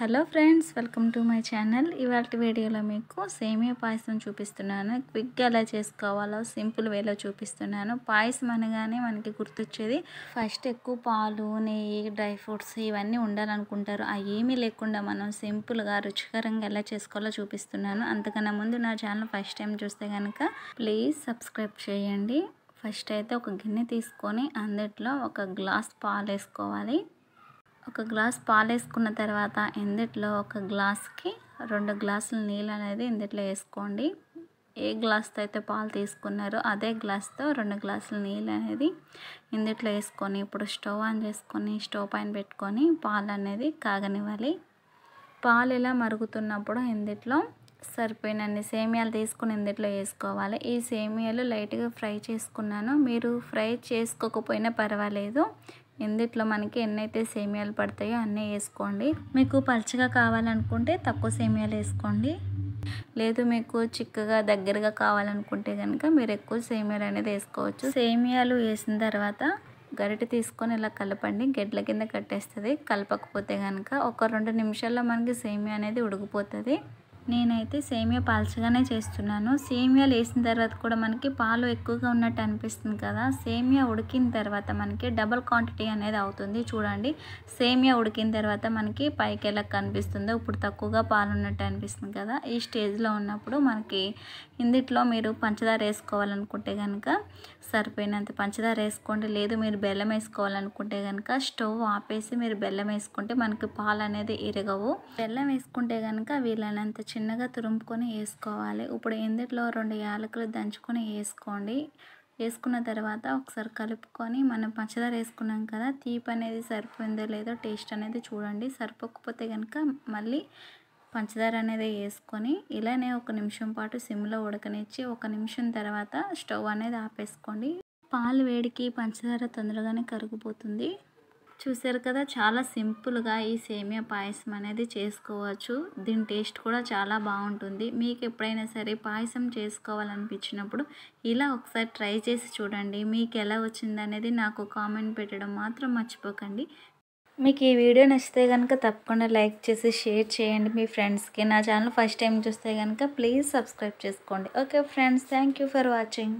hello friends welcome to my channel ఇవాళ వీడియోలో మీకు సేమియా పాయసం చూపిస్తున్నాను క్విక్గా ఎలా చేసుకోవాలో సింపుల్ వేలో చూపిస్తున్నాను పాయసం అనగానే మనకి గుర్తొచ్చేది ఫస్ట్ ఎక్కువ పాలు నెయ్యి డ్రై ఫ్రూట్స్ ఇవన్నీ ఉండాలనుకుంటారు ఆ ఏమీ లేకుండా మనం సింపుల్గా రుచికరంగా ఎలా చేసుకోవాలో చూపిస్తున్నాను అంతకన్నా ముందు నా ఛానల్ ఫస్ట్ టైం చూస్తే కనుక ప్లీజ్ సబ్స్క్రైబ్ చేయండి ఫస్ట్ అయితే ఒక గిన్నె తీసుకొని అందులో ఒక గ్లాస్ పాలు వేసుకోవాలి ఒక గ్లాస్ పాలు వేసుకున్న తర్వాత ఎందుట్లో ఒక గ్లాస్కి రెండు గ్లాసుల నీళ్ళు అనేది ఇందుట్లో వేసుకోండి ఏ గ్లాస్తో అయితే పాలు తీసుకున్నారో అదే గ్లాస్తో రెండు గ్లాసులు నీళ్ళు అనేది ఇందుట్లో వేసుకొని ఇప్పుడు స్టవ్ ఆన్ చేసుకొని స్టవ్ పైన పెట్టుకొని పాలు అనేది కాగనివ్వాలి పాలు ఇలా మరుగుతున్నప్పుడు ఇందుట్లో సరిపోయినండి సేమియాలు తీసుకుని ఇందుట్లో వేసుకోవాలి ఈ సేమియాలు లైట్గా ఫ్రై చేసుకున్నాను మీరు ఫ్రై చేసుకోకపోయినా పర్వాలేదు ఇందుట్లో మనకి ఎన్నైతే సేమియాలు పడతాయో అన్నీ వేసుకోండి మీకు పలుచగా కావాలనుకుంటే తక్కువ సేమియాలు వేసుకోండి లేదు మీకు చిక్కగా దగ్గరగా కావాలనుకుంటే కనుక మీరు ఎక్కువ సేమియాలు అనేది వేసుకోవచ్చు సేమియాలు వేసిన తర్వాత గరిట తీసుకొని ఇలా కలపండి గడ్ల కింద కట్టేస్తుంది కలపకపోతే కనుక ఒక రెండు నిమిషాల్లో మనకి సేమియా అనేది ఉడికిపోతుంది నేనైతే సేమియా పాల్చగానే చేస్తున్నాను సేమియాలు వేసిన తర్వాత కూడా మనకి పాలు ఎక్కువగా ఉన్నట్టు అనిపిస్తుంది కదా సేమియా ఉడికిన తర్వాత మనకి డబల్ క్వాంటిటీ అనేది అవుతుంది చూడండి సేమియా ఉడికిన తర్వాత మనకి పైకి ఎలా కనిపిస్తుందో ఇప్పుడు తక్కువగా పాలు ఉన్నట్టు అనిపిస్తుంది కదా ఈ స్టేజ్లో ఉన్నప్పుడు మనకి ఇందిట్లో మీరు పంచదార వేసుకోవాలనుకుంటే కనుక సరిపోయినంత పంచదార వేసుకోండి లేదు మీరు బెల్లం వేసుకోవాలనుకుంటే కనుక స్టవ్ ఆపేసి మీరు బెల్లం వేసుకుంటే మనకి పాలు అనేది ఇరగవు బెల్లం వేసుకుంటే కనుక వీలైనంత చిన్నగా తురుముకొని వేసుకోవాలి ఇప్పుడు ఎందుట్లో రెండు యాలకులు దంచుకొని వేసుకోండి వేసుకున్న తర్వాత ఒకసారి కలుపుకొని మనం పంచదార వేసుకున్నాం కదా తీపి అనేది సరిపోయిందో లేదో టేస్ట్ అనేది చూడండి సరిపోకపోతే కనుక మళ్ళీ పంచదార అనేది వేసుకొని ఇలానే ఒక నిమిషం పాటు సిమ్లో ఉడకనిచ్చి ఒక నిమిషం తర్వాత స్టవ్ అనేది ఆపేసుకోండి పాలు వేడికి పంచదార తొందరగానే కరిగిపోతుంది చూసారు కదా చాలా సింపుల్గా ఈ సేమియా పాయసం అనేది చేసుకోవచ్చు దీని టేస్ట్ కూడా చాలా బాగుంటుంది మీకు ఎప్పుడైనా సరే పాయసం చేసుకోవాలనిపించినప్పుడు ఇలా ఒకసారి ట్రై చేసి చూడండి మీకు ఎలా వచ్చిందనేది నాకు కామెంట్ పెట్టడం మాత్రం మర్చిపోకండి మీకు ఈ వీడియో నచ్చితే కనుక తప్పకుండా లైక్ చేసి షేర్ చేయండి మీ ఫ్రెండ్స్కి నా ఛానల్ ఫస్ట్ టైం చూస్తే కనుక ప్లీజ్ సబ్స్క్రైబ్ చేసుకోండి okay friends thank for watching